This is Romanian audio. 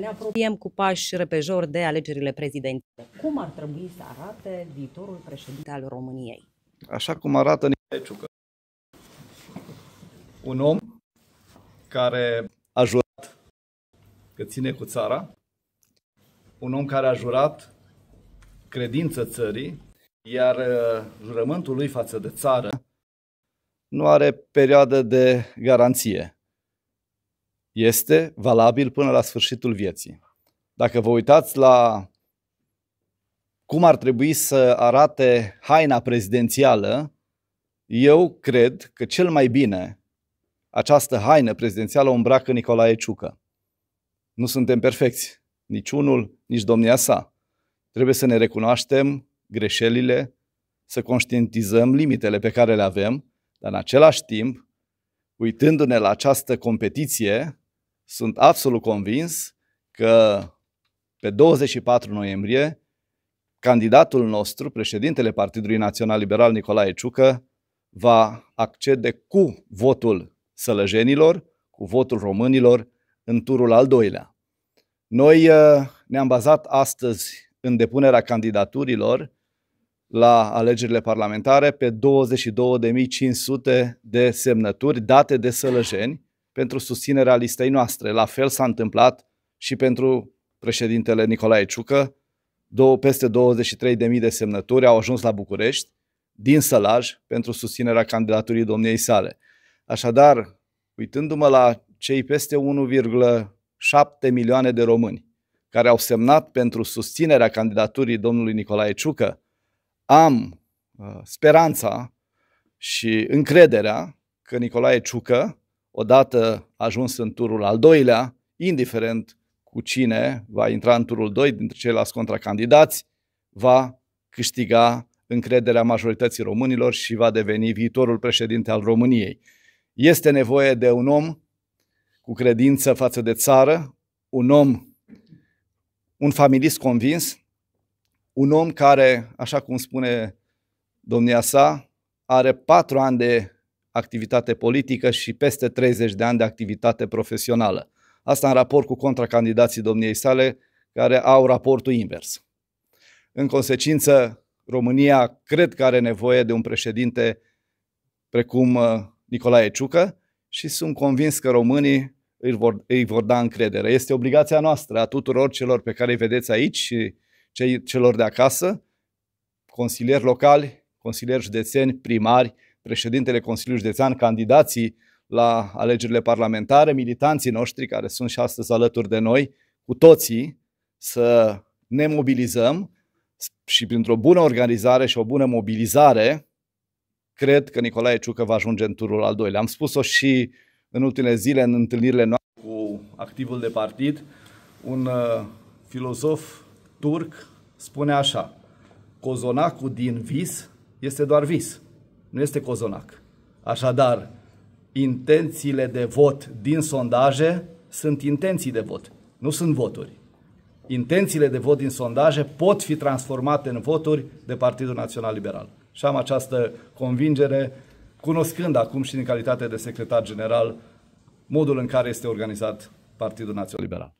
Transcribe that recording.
Ne apropiem cu pași repejor de alegerile prezidențiale. Cum ar trebui să arate viitorul președinte al României? Așa cum arată Nicolae Un om care a jurat că ține cu țara, un om care a jurat credință țării, iar uh, jurământul lui față de țară nu are perioadă de garanție este valabil până la sfârșitul vieții. Dacă vă uitați la cum ar trebui să arate haina prezidențială, eu cred că cel mai bine această haină prezidențială o îmbracă Nicolae Ciucă. Nu suntem perfecți, niciunul, nici domnia sa. Trebuie să ne recunoaștem greșelile, să conștientizăm limitele pe care le avem, dar în același timp, uitându-ne la această competiție, sunt absolut convins că pe 24 noiembrie candidatul nostru, președintele Partidului Național Liberal Nicolae Ciucă, va accede cu votul sălăjenilor, cu votul românilor, în turul al doilea. Noi uh, ne-am bazat astăzi în depunerea candidaturilor la alegerile parlamentare pe 22.500 de semnături date de sălăjeni, pentru susținerea listei noastre. La fel s-a întâmplat și pentru președintele Nicolae Ciucă. Două, peste 23.000 de semnături au ajuns la București din Sălaj pentru susținerea candidaturii domniei sale. Așadar, uitându-mă la cei peste 1,7 milioane de români care au semnat pentru susținerea candidaturii domnului Nicolae Ciucă, am uh, speranța și încrederea că Nicolae Ciucă odată ajuns în turul al doilea, indiferent cu cine va intra în turul 2 dintre ceilalți contracandidați, va câștiga încrederea majorității românilor și va deveni viitorul președinte al României. Este nevoie de un om cu credință față de țară, un om, un familist convins, un om care, așa cum spune domnia sa, are patru ani de activitate politică și peste 30 de ani de activitate profesională. Asta în raport cu contracandidații domniei sale, care au raportul invers. În consecință, România cred că are nevoie de un președinte precum uh, Nicolae Ciucă și sunt convins că românii îi vor, îi vor da încredere. Este obligația noastră a tuturor celor pe care îi vedeți aici și cei, celor de acasă, consilieri locali, consilieri județeni, primari, președintele Consiliului Județean, candidații la alegerile parlamentare, militanții noștri care sunt și astăzi alături de noi, cu toții să ne mobilizăm și printr-o bună organizare și o bună mobilizare, cred că Nicolae Ciucă va ajunge în turul al doilea. Am spus-o și în ultimele zile, în întâlnirile noastre cu activul de partid, un uh, filozof turc spune așa, cozonacul din vis este doar vis nu este cozonac. Așadar, intențiile de vot din sondaje sunt intenții de vot, nu sunt voturi. Intențiile de vot din sondaje pot fi transformate în voturi de Partidul Național Liberal. Și am această convingere, cunoscând acum și din calitate de secretar general modul în care este organizat Partidul Național Liberal.